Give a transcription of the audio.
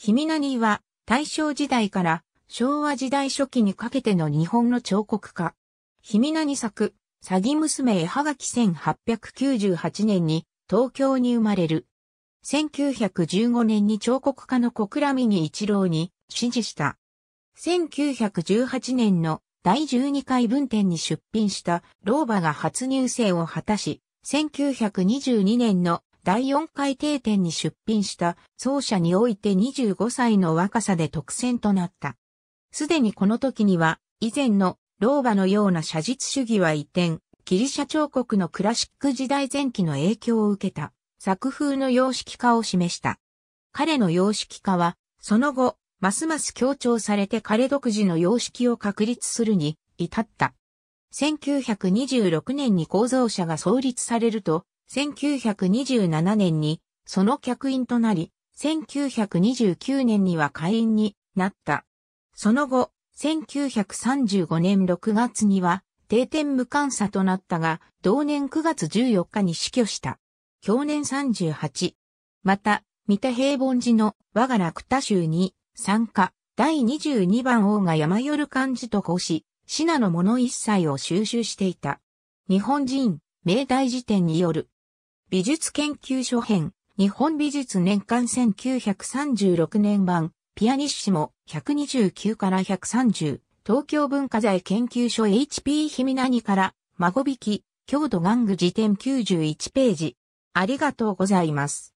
ヒミナニは大正時代から昭和時代初期にかけての日本の彫刻家。ヒミナニ作、詐欺娘絵はがき1898年に東京に生まれる。1915年に彫刻家の小倉峰一郎に指示した。1918年の第12回文展に出品した老婆が初入生を果たし、1922年の第4回定点に出品した奏者において25歳の若さで特選となった。すでにこの時には、以前の老婆のような写実主義は移転、ギリシャ彫刻のクラシック時代前期の影響を受けた作風の様式化を示した。彼の様式化は、その後、ますます強調されて彼独自の様式を確立するに至った。1926年に構造者が創立されると、1927年にその客員となり、1929年には会員になった。その後、1935年6月には定点無観査となったが、同年9月14日に死去した。去年38。また、三田平凡寺の我が楽田州に参加、第22番王が山寄る漢字と講し、品のもの一切を収集していた。日本人、明大辞典による。美術研究所編、日本美術年間1936年版、ピアニッシモ129から130、東京文化財研究所 HP ひみなにから、孫引き、郷土玩具辞典91ページ。ありがとうございます。